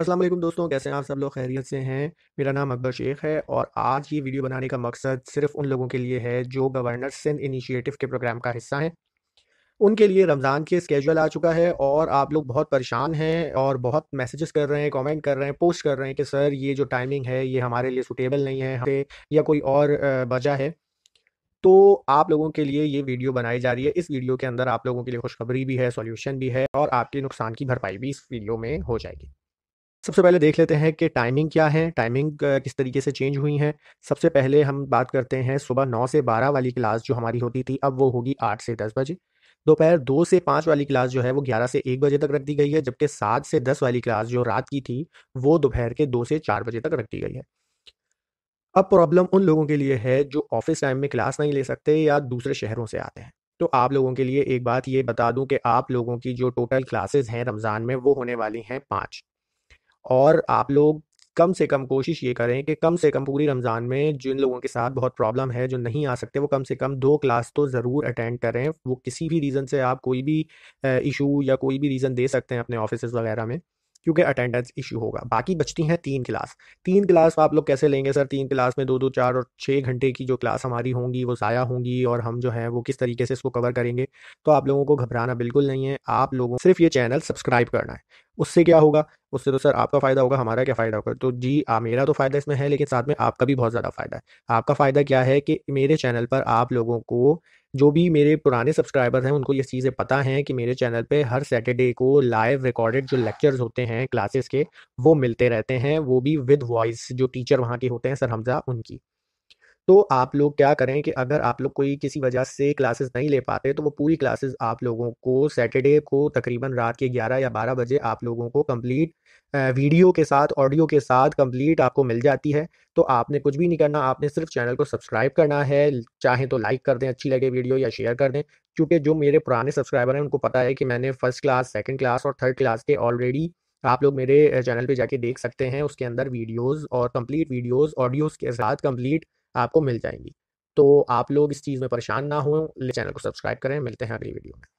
असलम दोस्तों कैसे हैं आप सब लोग खैरियत से हैं मेरा नाम अकबर शेख है और आज ये वीडियो बनाने का मकसद सिर्फ उन लोगों के लिए है जो गवर्नर सिंध इनिशिएटिव के प्रोग्राम का हिस्सा हैं उनके लिए रमज़ान के स्केजल आ चुका है और आप लोग बहुत परेशान हैं और बहुत मैसेजेस कर रहे हैं कमेंट कर रहे हैं पोस्ट कर रहे हैं कि सर ये जो टाइमिंग है ये हमारे लिए सूटेबल नहीं है या कोई और वजह है तो आप लोगों के लिए ये वीडियो बनाई जा रही है इस वीडियो के अंदर आप लोगों के लिए खुशखबरी भी है सॉल्यूशन भी है और आपके नुकसान की भरपाई भी इस वीडियो में हो जाएगी सबसे पहले देख लेते हैं कि टाइमिंग क्या है टाइमिंग किस तरीके से चेंज हुई है सबसे पहले हम बात करते हैं सुबह नौ से बारह वाली क्लास जो हमारी होती थी अब वो होगी आठ से दस बजे दोपहर दो से पाँच वाली क्लास जो है वो ग्यारह से एक बजे तक रख दी गई है जबकि सात से दस वाली क्लास जो रात की थी वो दोपहर के दो से चार बजे तक रख दी गई है अब प्रॉब्लम उन लोगों के लिए है जो ऑफिस टाइम में क्लास नहीं ले सकते या दूसरे शहरों से आते हैं तो आप लोगों के लिए एक बात ये बता दूं कि आप लोगों की जो टोटल क्लासेस हैं रमज़ान में वो होने वाली हैं पाँच और आप लोग कम से कम कोशिश ये करें कि कम से कम पूरी रमज़ान में जिन लोगों के साथ बहुत प्रॉब्लम है जो नहीं आ सकते वो कम से कम दो क्लास तो ज़रूर अटेंड करें वो किसी भी रीज़न से आप कोई भी इशू या कोई भी रीज़न दे सकते हैं अपने ऑफिस वगैरह में क्योंकि अटेंडेंस इशू होगा बाकी बचती हैं तीन क्लास तीन क्लास आप लोग कैसे लेंगे सर तीन क्लास में दो दो चार और छः घंटे की जो क्लास हमारी होंगी वो ज़ाया होंगी और हम जो है वो किस तरीके से इसको कवर करेंगे तो आप लोगों को घबराना बिल्कुल नहीं है आप लोगों सिर्फ ये चैनल सब्सक्राइब करना है उससे क्या होगा उससे तो सर आपका फ़ायदा होगा हमारा क्या फ़ायदा होगा तो जी आ, मेरा तो फ़ायदा इसमें है लेकिन साथ में आपका भी बहुत ज़्यादा फ़ायदा है आपका फ़ायदा क्या है कि मेरे चैनल पर आप लोगों को जो भी मेरे पुराने सब्सक्राइबर्स हैं उनको ये चीज़ें पता हैं कि मेरे चैनल पे हर सैटरडे को लाइव रिकॉर्डेड जो लेक्चर्स होते हैं क्लासेस के वो मिलते रहते हैं वो भी विद वॉइस जो टीचर वहाँ के होते हैं सर हमजा उनकी तो आप लोग क्या करें कि अगर आप लोग कोई किसी वजह से क्लासेस नहीं ले पाते तो वो पूरी क्लासेस आप लोगों को सैटरडे को तकरीबन रात के 11 या 12 बजे आप लोगों को कंप्लीट वीडियो के साथ ऑडियो के साथ कंप्लीट आपको मिल जाती है तो आपने कुछ भी नहीं करना आपने सिर्फ चैनल को सब्सक्राइब करना है चाहे तो लाइक कर दें अच्छी लगे वीडियो या शेयर कर दें क्योंकि जो मेरे पुराने सब्सक्राइबर हैं उनको पता है कि मैंने फर्स्ट क्लास सेकेंड क्लास और थर्ड क्लास के ऑलरेडी आप लोग मेरे चैनल पे जाके देख सकते हैं उसके अंदर वीडियोस और कंप्लीट वीडियोस ऑडियोस के साथ कंप्लीट आपको मिल जाएंगी तो आप लोग इस चीज़ में परेशान ना हो चैनल को सब्सक्राइब करें मिलते हैं अगली वीडियो में